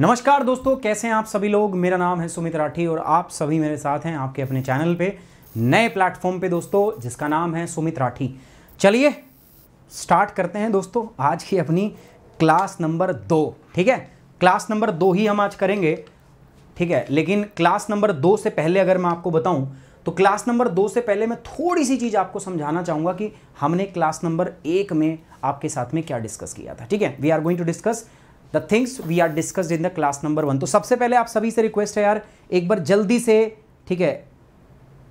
नमस्कार दोस्तों कैसे हैं आप सभी लोग मेरा नाम है सुमित राठी और आप सभी मेरे साथ हैं आपके अपने चैनल पे नए प्लेटफॉर्म पे दोस्तों जिसका नाम है सुमित राठी चलिए स्टार्ट करते हैं दोस्तों आज की अपनी क्लास नंबर दो ठीक है क्लास नंबर दो ही हम आज करेंगे ठीक है लेकिन क्लास नंबर दो से पहले अगर मैं आपको बताऊँ तो क्लास नंबर दो से पहले मैं थोड़ी सी चीज़ आपको समझाना चाहूँगा कि हमने क्लास नंबर एक में आपके साथ में क्या डिस्कस किया था ठीक है we are going to discuss the things we are discussed in the class number one तो सबसे पहले आप सभी से रिक्वेस्ट है यार एक बार जल्दी से ठीक है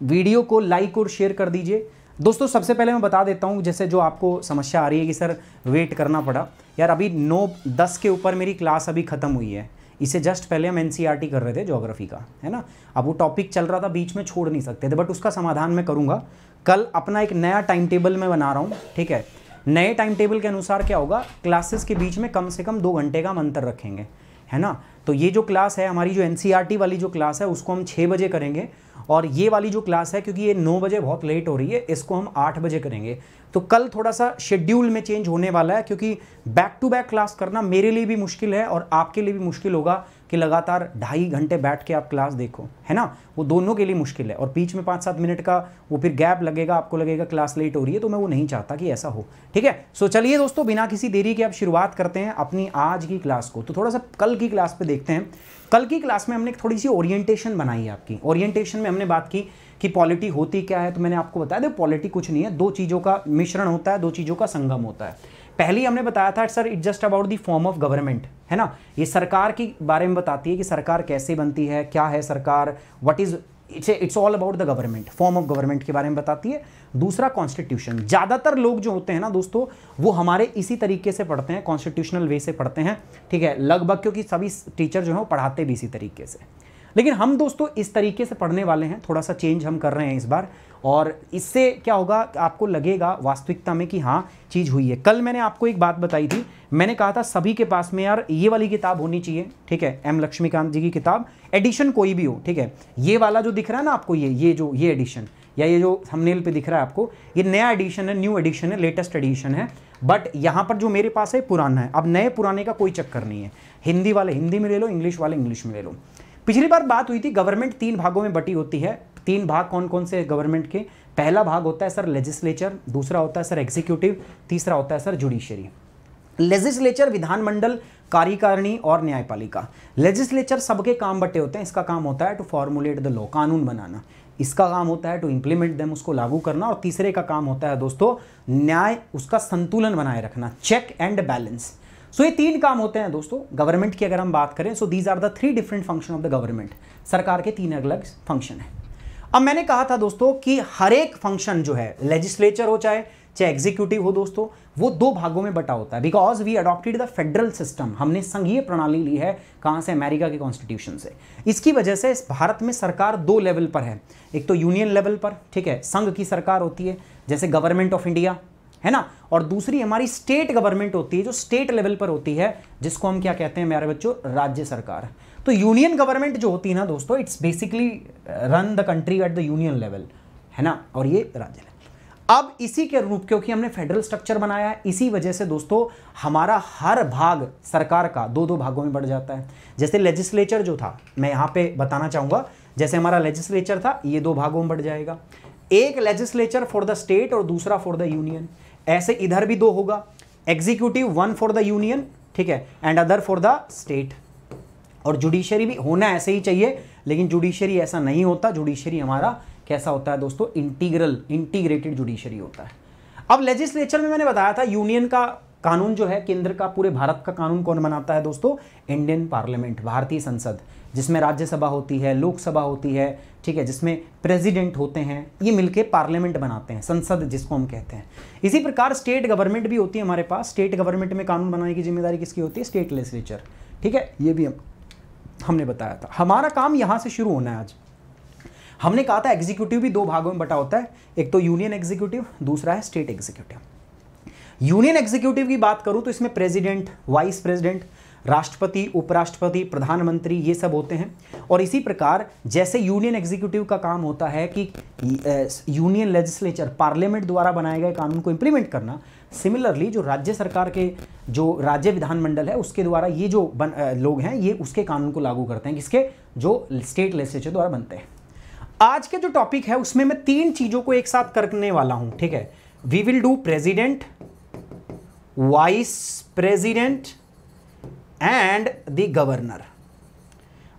वीडियो को लाइक और शेयर कर दीजिए दोस्तों सबसे पहले मैं बता देता हूँ जैसे जो आपको समस्या आ रही है कि सर वेट करना पड़ा यार अभी नौ दस के ऊपर मेरी क्लास अभी ख़त्म हुई है इसे जस्ट पहले हम एन e कर रहे थे जोग्राफी का है ना अब वो टॉपिक चल रहा था बीच में छोड़ नहीं सकते थे बट उसका समाधान मैं करूँगा कल अपना एक नया टाइम टेबल मैं बना रहा हूँ ठीक है नए टाइम टेबल के अनुसार क्या होगा क्लासेस के बीच में कम से कम दो घंटे का हम अंतर रखेंगे है ना तो ये जो क्लास है हमारी जो एन e वाली जो क्लास है उसको हम छः बजे करेंगे और ये वाली जो क्लास है क्योंकि ये नौ बजे बहुत लेट हो रही है इसको हम आठ बजे करेंगे तो कल थोड़ा सा शेड्यूल में चेंज होने वाला है क्योंकि बैक टू बैक क्लास करना मेरे लिए भी मुश्किल है और आपके लिए भी मुश्किल होगा कि लगातार ढाई घंटे बैठ के आप क्लास देखो है ना वो दोनों के लिए मुश्किल है और बीच में पाँच सात मिनट का वो फिर गैप लगेगा आपको लगेगा क्लास लेट हो रही है तो मैं वो नहीं चाहता कि ऐसा हो ठीक है सो चलिए दोस्तों बिना किसी देरी के आप शुरुआत करते हैं अपनी आज की क्लास को तो थोड़ा सा कल की क्लास पर देखते हैं कल की क्लास में हमने थोड़ी सी ओरिएंटेशन बनाई है आपकी ओरिएंटेशन में हमने बात की कि पॉलिटी होती क्या है तो मैंने आपको बताया देखो पॉलिटी कुछ नहीं है दो चीज़ों का मिश्रण होता है दो चीज़ों का संगम होता है पहली हमने बताया था sir it just about the form of government है ना ये सरकार के बारे में बताती है कि सरकार कैसे बनती है क्या है सरकार what is it's it's all about the government form of government के बारे में बताती है दूसरा कॉन्स्टिट्यूशन ज़्यादातर लोग जो होते हैं ना दोस्तों वो हमारे इसी तरीके से पढ़ते हैं कॉन्स्टिट्यूशनल वे से पढ़ते हैं ठीक है लगभग क्योंकि सभी टीचर जो हैं वो पढ़ाते भी इसी तरीके से लेकिन हम दोस्तों इस तरीके से पढ़ने वाले हैं थोड़ा सा चेंज हम कर रहे हैं इस बार और इससे क्या होगा आपको लगेगा वास्तविकता में कि हाँ चीज़ हुई है कल मैंने आपको एक बात बताई थी मैंने कहा था सभी के पास में यार ये वाली किताब होनी चाहिए ठीक है एम लक्ष्मीकांत जी की किताब एडिशन कोई भी हो ठीक है ये वाला जो दिख रहा है ना आपको ये ये जो ये एडिशन या ये जो हमनेल पे दिख रहा है आपको ये नया एडिशन है न्यू एडिशन है लेटेस्ट एडिशन है बट यहाँ पर जो मेरे पास है पुराना है अब नए पुराने का कोई चक्कर नहीं है हिंदी वाले हिंदी में ले लो इंग्लिश वाले इंग्लिश में ले लो पिछली बार बात हुई थी गवर्नमेंट तीन भागों में बटी होती है तीन भाग कौन कौन से गवर्नमेंट के पहला भाग होता है सर लेजिस्लेचर दूसरा होता है सर एग्जीक्यूटिव तीसरा होता है सर जुडिशरी लेजिस्लेचर विधानमंडल कार्यकारिणी और न्यायपालिका लेजिस्लेचर सबके काम बटे होते हैं इसका काम होता है टू फॉर्मुलेट द लॉ कानून बनाना इसका काम होता है टू इंप्लीमेंट देम उसको लागू करना और तीसरे का काम होता है दोस्तों न्याय उसका संतुलन बनाए रखना चेक एंड बैलेंस सो ये तीन काम होते हैं दोस्तों गवर्नमेंट की अगर हम बात करें so these are the three different function of the government सरकार के तीन अलग अलग फंक्शन है अब मैंने कहा था दोस्तों कि हर एक फंक्शन जो है लेजिस्लेचर हो चाहे चाहे एग्जीक्यूटिव हो दोस्तों वो दो भागों में बटा होता है because we adopted the federal system हमने संघीय प्रणाली ली है कहाँ से अमेरिका के कॉन्स्टिट्यूशन से इसकी वजह से इस भारत में सरकार दो लेवल पर है एक तो यूनियन लेवल पर ठीक है संघ की सरकार होती है जैसे गवर्नमेंट ऑफ इंडिया है ना और दूसरी हमारी स्टेट गवर्नमेंट होती है जो स्टेट लेवल पर होती है जिसको हम क्या कहते हैं मेरे बच्चों राज्य सरकार तो यूनियन गवर्नमेंट जो होती है ना दोस्तों it's basically run the country at the union level है ना और ये राज्य लेवल अब इसी के रूप क्योंकि हमने फेडरल स्ट्रक्चर बनाया है इसी वजह से दोस्तों हमारा हर भाग सरकार का दो दो भागों में बढ़ जाता है जैसे लेजिस्लेचर जो था मैं यहां पर बताना चाहूंगा जैसे हमारा लेजिस्लेचर था ये दो भागों में बढ़ जाएगा एक लेजिस्लेचर फॉर द स्टेट और दूसरा फॉर द यूनियन ऐसे इधर भी दो होगा executive one for the union ठीक है and other for the state और जुडिशरी भी होना ऐसे ही चाहिए लेकिन जुडिशरी ऐसा नहीं होता जुडिशरी हमारा कैसा होता है दोस्तों इंटीग्रल इंटीग्रेटेड जुडिशरी होता है अब लेजिस्लेचर में मैंने बताया था यूनियन का कानून जो है केंद्र का पूरे भारत का कानून कौन बनाता है दोस्तों इंडियन पार्लियामेंट भारतीय संसद जिसमें राज्यसभा होती है लोकसभा होती है ठीक है जिसमें प्रेसिडेंट होते हैं ये मिलके पार्लियामेंट बनाते हैं संसद जिसको हम कहते हैं इसी प्रकार स्टेट गवर्नमेंट भी होती है हमारे पास स्टेट गवर्नमेंट में कानून बनाने की जिम्मेदारी किसकी होती है स्टेट लेजिस्लेचर ठीक है ये भी हम हमने बताया था हमारा काम यहाँ से शुरू होना है आज हमने कहा था एग्जीक्यूटिव भी दो भागों में बटा होता है एक तो यूनियन एग्जीक्यूटिव दूसरा है स्टेट एग्जीक्यूटिव यूनियन एग्जीक्यूटिव की बात करूं तो इसमें प्रेसिडेंट वाइस प्रेसिडेंट राष्ट्रपति उपराष्ट्रपति प्रधानमंत्री ये सब होते हैं और इसी प्रकार जैसे यूनियन एग्जीक्यूटिव का काम होता है कि यूनियन लेजिस्लेचर पार्लियामेंट द्वारा बनाए गए कानून को इम्प्लीमेंट करना सिमिलरली जो राज्य सरकार के जो राज्य विधानमंडल है उसके द्वारा ये जो बन, आ, लोग हैं ये उसके कानून को लागू करते हैं किसके जो स्टेट लेजिस्लेचर द्वारा बनते हैं आज के जो टॉपिक है उसमें मैं तीन चीज़ों को एक साथ करने वाला हूँ ठीक है we will do president vice president and the governor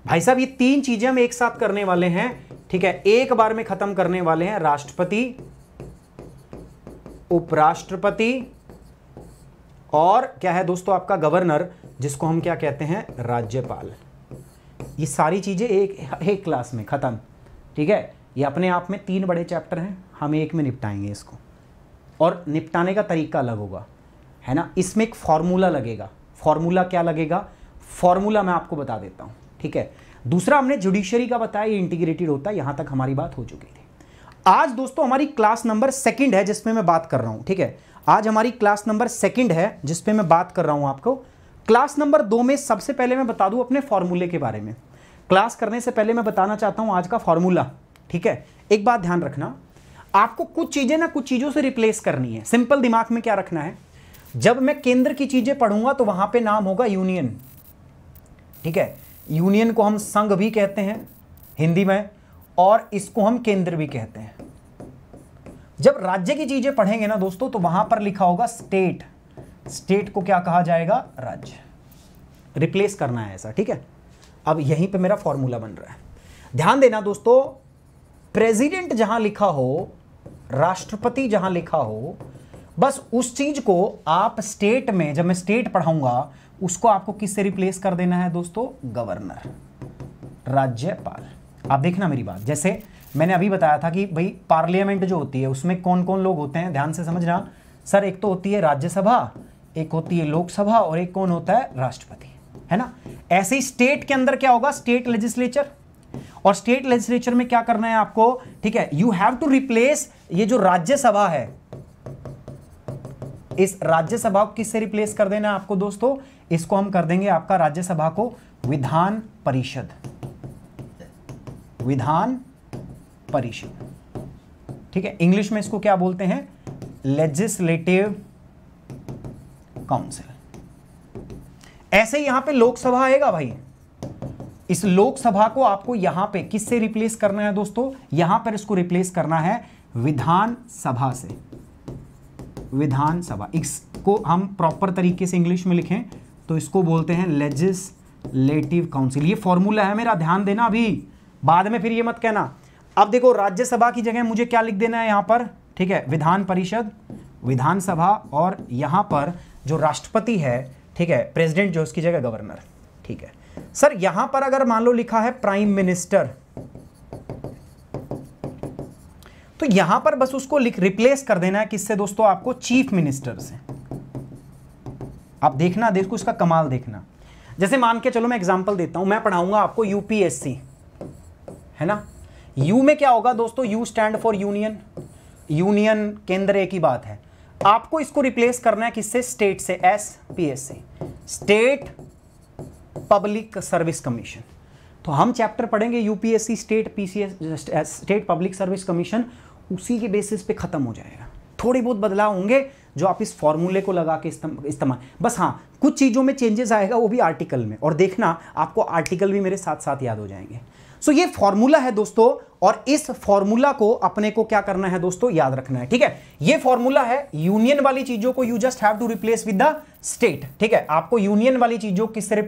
भाई साहब ये तीन चीजें हम एक साथ करने वाले हैं ठीक है एक बार में खत्म करने वाले हैं राष्ट्रपति उपराष्ट्रपति और क्या है दोस्तों आपका गवर्नर जिसको हम क्या कहते हैं राज्यपाल ये सारी चीज़ें एक एक क्लास में ख़त्म ठीक है ये अपने आप में तीन बड़े चैप्टर हैं हम एक में निपटाएंगे इसको और निपटाने का तरीका अलग होगा है ना इसमें एक फॉर्मूला लगेगा फॉर्मूला क्या लगेगा फॉर्मूला मैं आपको बता देता हूँ ठीक है दूसरा हमने जुडिशरी का बताया इंटीग्रेटेड होता है यहाँ तक हमारी बात हो चुकी थी आज दोस्तों हमारी क्लास नंबर सेकंड है जिसमें मैं बात कर रहा हूँ ठीक है आज हमारी क्लास नंबर सेकंड है जिसपे मैं बात कर रहा हूँ आपको क्लास नंबर दो में सबसे पहले मैं बता दूँ अपने फॉर्मूले के बारे में क्लास करने से पहले मैं बताना चाहता हूँ आज का फॉर्मूला ठीक है एक बात ध्यान रखना आपको कुछ चीज़ें ना कुछ चीज़ों से रिप्लेस करनी है सिंपल दिमाग में क्या रखना है जब मैं केंद्र की चीजें पढ़ूंगा तो वहां पे नाम होगा यूनियन ठीक है यूनियन को हम संघ भी कहते हैं हिंदी में और इसको हम केंद्र भी कहते हैं जब राज्य की चीजें पढ़ेंगे ना दोस्तों तो वहां पर लिखा होगा स्टेट स्टेट को क्या कहा जाएगा राज्य रिप्लेस करना है ऐसा ठीक है अब यहीं पे मेरा फॉर्मूला बन रहा है ध्यान देना दोस्तों प्रेसिडेंट जहां लिखा हो राष्ट्रपति जहां लिखा हो बस उस चीज़ को आप स्टेट में जब मैं स्टेट पढ़ाऊंगा उसको आपको किससे रिप्लेस कर देना है दोस्तों गवर्नर राज्यपाल आप देखना मेरी बात जैसे मैंने अभी बताया था कि भाई पार्लियामेंट जो होती है उसमें कौन कौन लोग होते हैं ध्यान से समझना सर एक तो होती है राज्यसभा एक होती है लोकसभा और एक कौन होता है राष्ट्रपति है ना ऐसे ही स्टेट के अंदर क्या होगा स्टेट लेजिस्लेचर और स्टेट लेजिस्लेचर में क्या करना है आपको ठीक है यू हैव टू रिप्लेस ये जो राज्यसभा है इस राज्यसभा को किससे रिप्लेस कर देना आपको दोस्तों इसको हम कर देंगे आपका राज्यसभा को विधान परिषद विधान परिषद ठीक है इंग्लिश में इसको क्या बोलते हैं लेजिस्लेटिव काउंसिल ऐसे यहां पे लोकसभा आएगा भाई इस लोकसभा को आपको यहां पे किससे रिप्लेस करना है दोस्तों यहां पर इसको रिप्लेस करना है विधानसभा से विधानसभा इसको हम प्रॉपर तरीके से इंग्लिश में लिखें तो इसको बोलते हैं लेजिस्लेटिव काउंसिल ये फॉर्मूला है मेरा ध्यान देना अभी बाद में फिर ये मत कहना अब देखो राज्यसभा की जगह मुझे क्या लिख देना है यहां पर ठीक है विधान परिषद विधानसभा और यहां पर जो राष्ट्रपति है ठीक है प्रेसिडेंट जो उसकी जगह गवर्नर ठीक है सर यहां पर अगर मान लो लिखा है प्राइम मिनिस्टर तो यहां पर बस उसको रिप्लेस कर देना है किससे दोस्तों आपको चीफ मिनिस्टर से आप देखना देखो इसका कमाल देखना जैसे मान के चलो मैं एग्जाम्पल देता हूं मैं पढ़ाऊंगा आपको यूपीएससी है ना यू में क्या होगा दोस्तों you stand for union union केंद्र एक ही बात है आपको इसको रिप्लेस करना है किससे स्टेट से S P S C state public service commission तो हम चैप्टर पढ़ेंगे UPSC state PCS state public service commission उसी के बेसिस पे ख़त्म हो जाएगा थोड़े बहुत बदलाव होंगे जो आप इस फॉर्मूले को लगा के इस्तेमाल बस हाँ कुछ चीज़ों में चेंजेस आएगा वो भी आर्टिकल में और देखना आपको आर्टिकल भी मेरे साथ साथ याद हो जाएंगे सो ये फॉर्मूला है दोस्तों और इस फॉर्मूला को अपने को क्या करना है दोस्तों याद रखना है ठीक है ये फॉर्मूला है यूनियन वाली चीज़ों को you just have to replace with the state ठीक है आपको यूनियन वाली चीज़ों किससे